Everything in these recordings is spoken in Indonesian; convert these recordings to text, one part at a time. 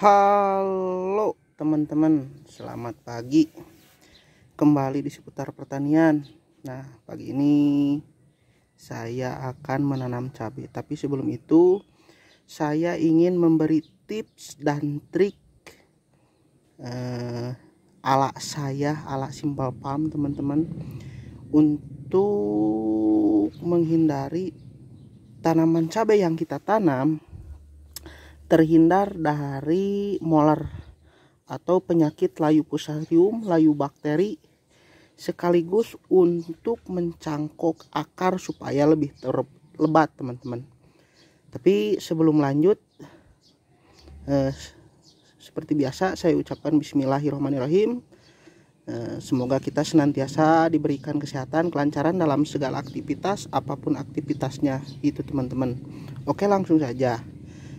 Halo teman-teman, selamat pagi. Kembali di seputar pertanian. Nah, pagi ini saya akan menanam cabai, tapi sebelum itu saya ingin memberi tips dan trik eh, ala saya, ala simple palm teman-teman untuk menghindari tanaman cabai yang kita tanam terhindar dari molar atau penyakit layu pusarium, layu bakteri sekaligus untuk mencangkok akar supaya lebih lebat teman-teman. Tapi sebelum lanjut eh, seperti biasa saya ucapkan bismillahirrahmanirrahim. Eh, semoga kita senantiasa diberikan kesehatan, kelancaran dalam segala aktivitas, apapun aktivitasnya itu teman-teman. Oke langsung saja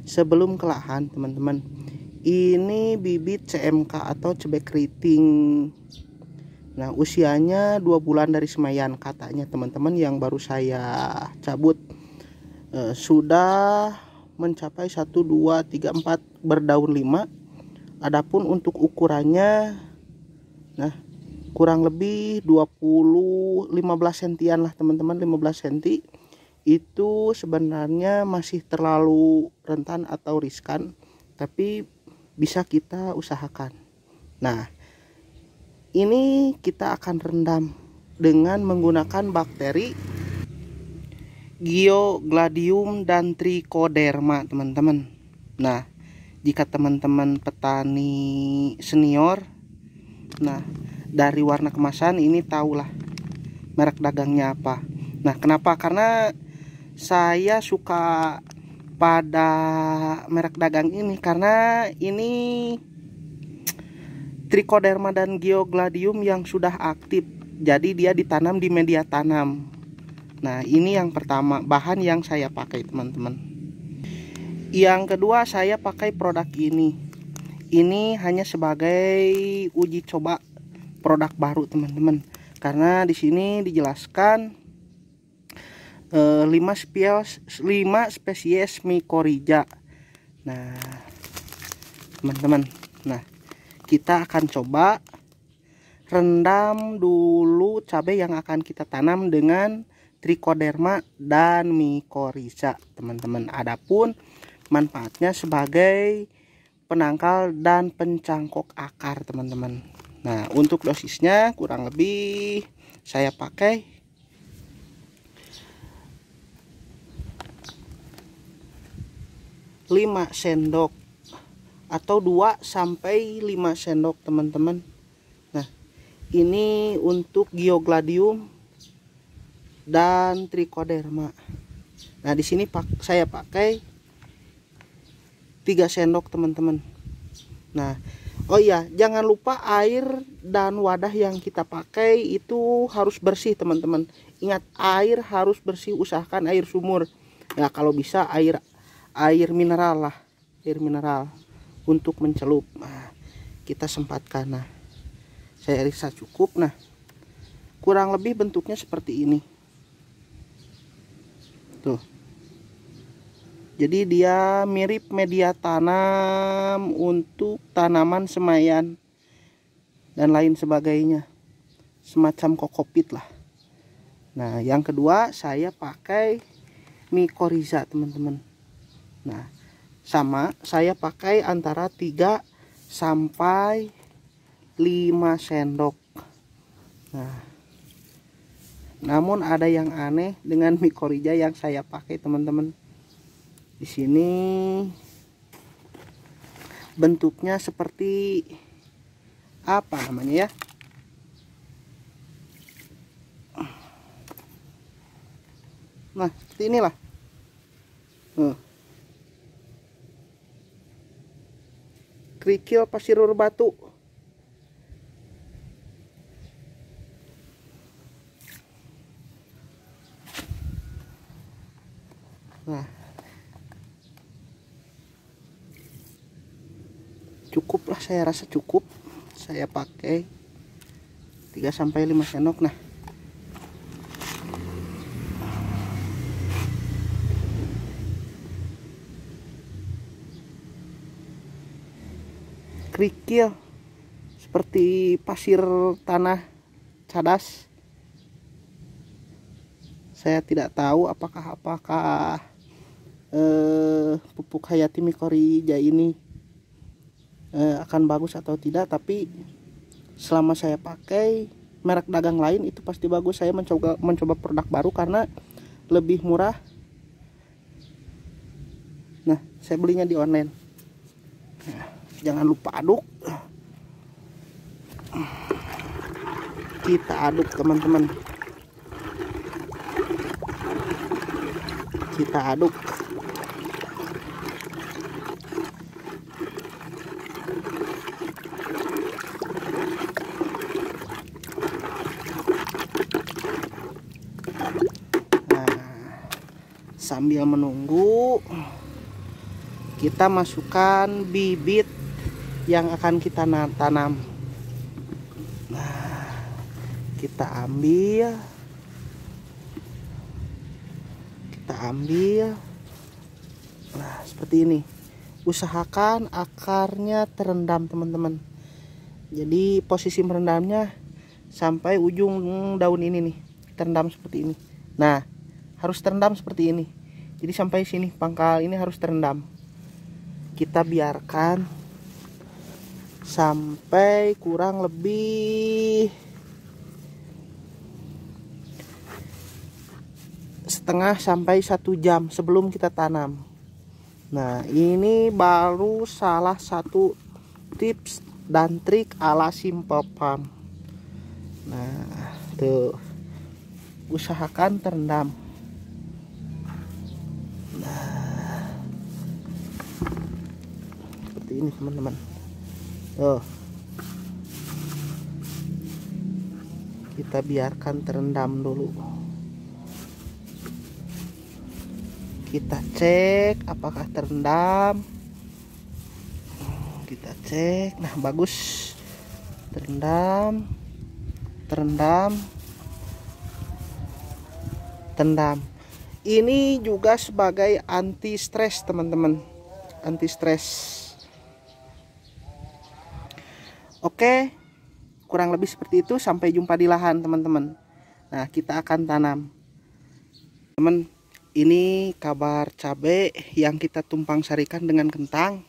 sebelum ke lahan teman-teman ini bibit CMK atau cebek keriting nah usianya dua bulan dari semayan katanya teman-teman yang baru saya cabut eh, sudah mencapai 1 2 3 4 berdaun 5 adapun untuk ukurannya nah kurang lebih 20 15 sentian lah teman-teman 15 senti itu sebenarnya masih terlalu rentan atau riskan tapi bisa kita usahakan nah ini kita akan rendam dengan menggunakan bakteri Giogladium dan Trichoderma teman-teman nah jika teman-teman petani senior nah dari warna kemasan ini tahulah merek dagangnya apa nah kenapa karena saya suka pada merek dagang ini karena ini trichoderma dan geogladium yang sudah aktif jadi dia ditanam di media tanam nah ini yang pertama bahan yang saya pakai teman-teman yang kedua saya pakai produk ini ini hanya sebagai uji coba produk baru teman-teman karena di sini dijelaskan Eh, lima 5 spesies 5 spesies mikorija. Nah, teman-teman. Nah, kita akan coba rendam dulu cabai yang akan kita tanam dengan trichoderma dan mikorija, teman-teman. Adapun manfaatnya sebagai penangkal dan pencangkok akar, teman-teman. Nah, untuk dosisnya kurang lebih saya pakai 5 sendok atau 2 sampai 5 sendok teman-teman nah ini untuk geogladium dan trichoderma nah di sini pak saya pakai 3 sendok teman-teman nah oh iya jangan lupa air dan wadah yang kita pakai itu harus bersih teman-teman ingat air harus bersih usahakan air sumur ya kalau bisa air air mineral lah air mineral untuk mencelup nah, kita sempatkan nah saya rasa cukup nah kurang lebih bentuknya seperti ini tuh jadi dia mirip media tanam untuk tanaman semayan dan lain sebagainya semacam kokopit lah nah yang kedua saya pakai mikoriza teman-teman nah sama saya pakai antara 3 sampai 5 sendok nah namun ada yang aneh dengan mikorija yang saya pakai teman-teman di sini bentuknya seperti apa namanya ya nah seperti inilah Hmm. kerikil pasir batu nah cukup lah saya rasa cukup saya pakai 3 sampai 5 sendok nah kerikil seperti pasir tanah cadas saya tidak tahu apakah apakah eh, pupuk hayati mikorija ini eh, akan bagus atau tidak tapi selama saya pakai merek dagang lain itu pasti bagus saya mencoba mencoba produk baru karena lebih murah nah saya belinya di online jangan lupa aduk kita aduk teman-teman kita aduk nah, sambil menunggu kita masukkan bibit yang akan kita tanam nah kita ambil kita ambil nah seperti ini usahakan akarnya terendam teman-teman jadi posisi merendamnya sampai ujung daun ini nih terendam seperti ini nah harus terendam seperti ini jadi sampai sini pangkal ini harus terendam kita biarkan sampai kurang lebih setengah sampai satu jam sebelum kita tanam nah ini baru salah satu tips dan trik ala simple pump nah tuh usahakan terendam nah seperti ini teman-teman tuh oh. kita biarkan terendam dulu kita cek apakah terendam kita cek nah bagus terendam terendam terendam ini juga sebagai anti stres teman-teman anti stres Oke, kurang lebih seperti itu. Sampai jumpa di lahan teman-teman. Nah, kita akan tanam. Teman, ini kabar cabai yang kita tumpang sarikan dengan kentang.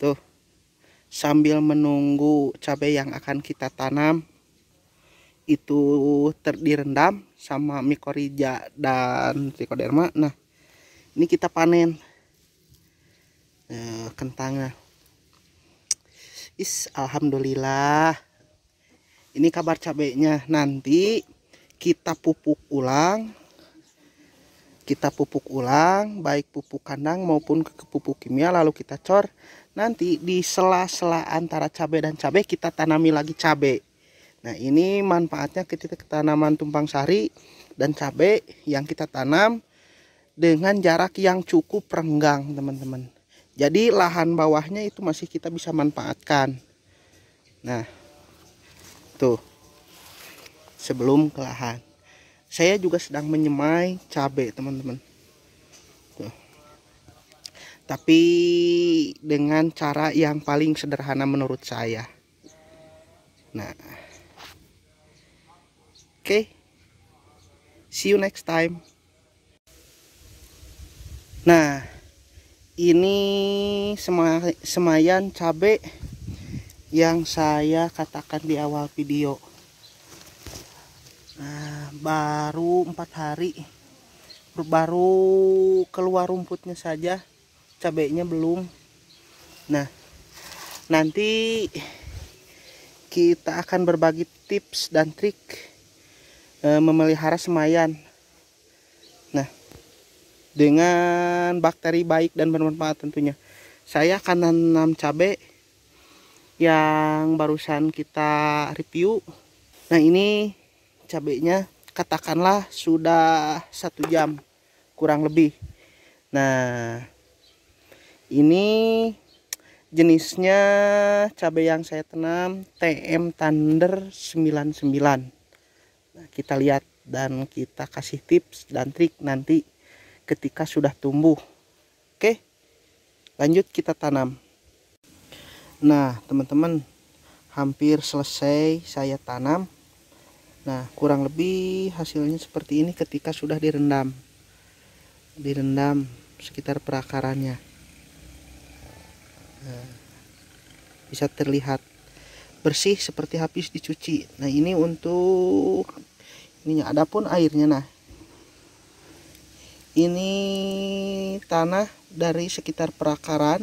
Tuh, sambil menunggu cabai yang akan kita tanam itu terdirendam sama mikorija dan trichoderma. Nah, ini kita panen eh, kentangnya is alhamdulillah ini kabar cabenya nanti kita pupuk ulang kita pupuk ulang baik pupuk kandang maupun ke pupuk kimia lalu kita cor nanti di sela-sela antara cabai dan cabai kita tanami lagi cabai nah ini manfaatnya ketika tanaman tumpang sari dan cabai yang kita tanam dengan jarak yang cukup renggang teman-teman jadi lahan bawahnya itu masih kita bisa manfaatkan nah tuh sebelum ke lahan saya juga sedang menyemai cabai teman-teman tapi dengan cara yang paling sederhana menurut saya nah oke okay. see you next time nah ini semayan cabai yang saya katakan di awal video nah, baru empat hari baru keluar rumputnya saja cabainya belum nah nanti kita akan berbagi tips dan trik e, memelihara semayan dengan bakteri baik dan bermanfaat tentunya saya akan nanam cabai yang barusan kita review nah ini cabenya katakanlah sudah satu jam kurang lebih nah ini jenisnya cabai yang saya tanam TM Thunder 99 nah, kita lihat dan kita kasih tips dan trik nanti ketika sudah tumbuh. Oke, lanjut kita tanam. Nah, teman-teman, hampir selesai saya tanam. Nah, kurang lebih hasilnya seperti ini ketika sudah direndam. Direndam sekitar perakarannya. Nah, bisa terlihat bersih seperti habis dicuci. Nah, ini untuk ininya adapun airnya nah ini tanah dari sekitar perakaran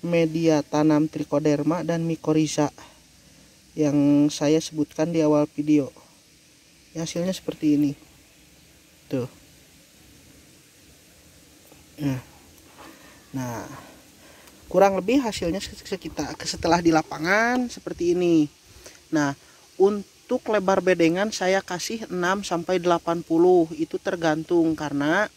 media tanam trichoderma dan mikoriza yang saya sebutkan di awal video hasilnya seperti ini tuh nah, nah kurang lebih hasilnya sekitar setelah di lapangan seperti ini nah untuk lebar bedengan saya kasih 6 sampai 80 itu tergantung karena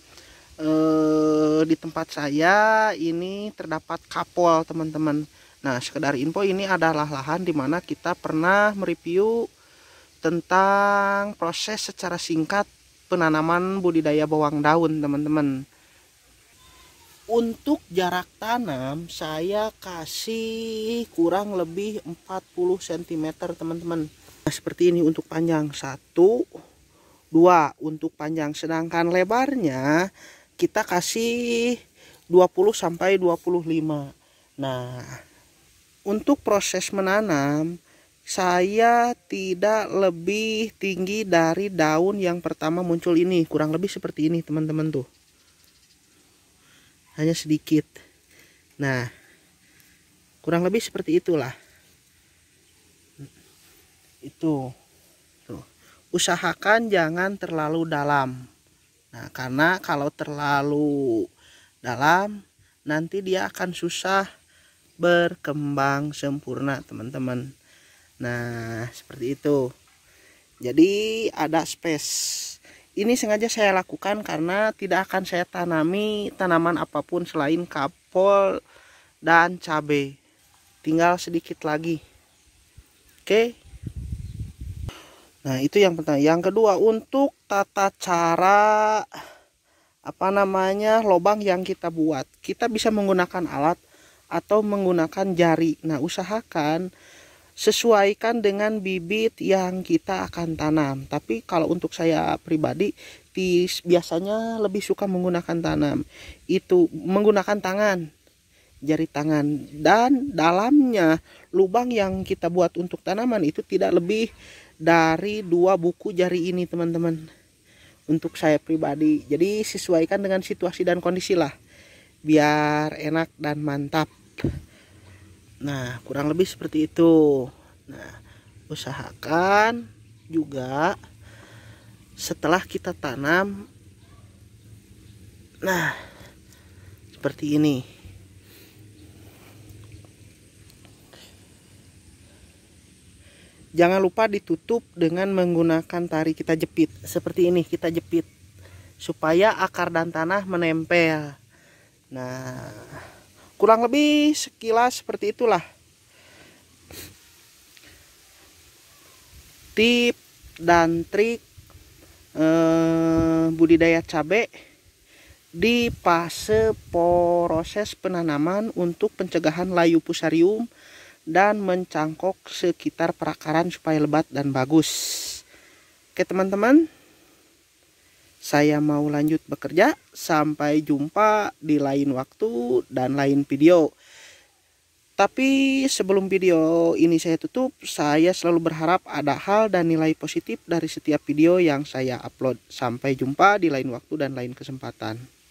eh, di tempat saya ini terdapat kapol teman-teman nah sekedar info ini adalah lahan dimana kita pernah mereview tentang proses secara singkat penanaman budidaya bawang daun teman-teman untuk jarak tanam saya kasih kurang lebih 40 cm teman-teman nah, seperti ini untuk panjang satu dua untuk panjang sedangkan lebarnya kita kasih 20 sampai 25. Nah, untuk proses menanam saya tidak lebih tinggi dari daun yang pertama muncul ini, kurang lebih seperti ini teman-teman tuh. Hanya sedikit. Nah, kurang lebih seperti itulah. Itu. Tuh. Usahakan jangan terlalu dalam. Nah, karena kalau terlalu dalam nanti dia akan susah berkembang sempurna, teman-teman. Nah, seperti itu. Jadi ada space. Ini sengaja saya lakukan karena tidak akan saya tanami tanaman apapun selain kapol dan cabai. Tinggal sedikit lagi. Oke. Okay? Nah, itu yang pertama. Yang kedua, untuk tata cara apa namanya? lubang yang kita buat. Kita bisa menggunakan alat atau menggunakan jari. Nah, usahakan sesuaikan dengan bibit yang kita akan tanam. Tapi kalau untuk saya pribadi biasanya lebih suka menggunakan tanam. Itu menggunakan tangan, jari tangan dan dalamnya lubang yang kita buat untuk tanaman itu tidak lebih dari dua buku jari ini teman-teman untuk saya pribadi jadi sesuaikan dengan situasi dan kondisi lah biar enak dan mantap nah kurang lebih seperti itu nah usahakan juga setelah kita tanam nah seperti ini Jangan lupa ditutup dengan menggunakan tari kita jepit. Seperti ini kita jepit. Supaya akar dan tanah menempel. Nah, kurang lebih sekilas seperti itulah. Tip dan trik eh, budidaya cabai di fase proses penanaman untuk pencegahan layu pusarium dan mencangkok sekitar perakaran supaya lebat dan bagus. Oke teman-teman, saya mau lanjut bekerja. Sampai jumpa di lain waktu dan lain video. Tapi sebelum video ini saya tutup, saya selalu berharap ada hal dan nilai positif dari setiap video yang saya upload. Sampai jumpa di lain waktu dan lain kesempatan.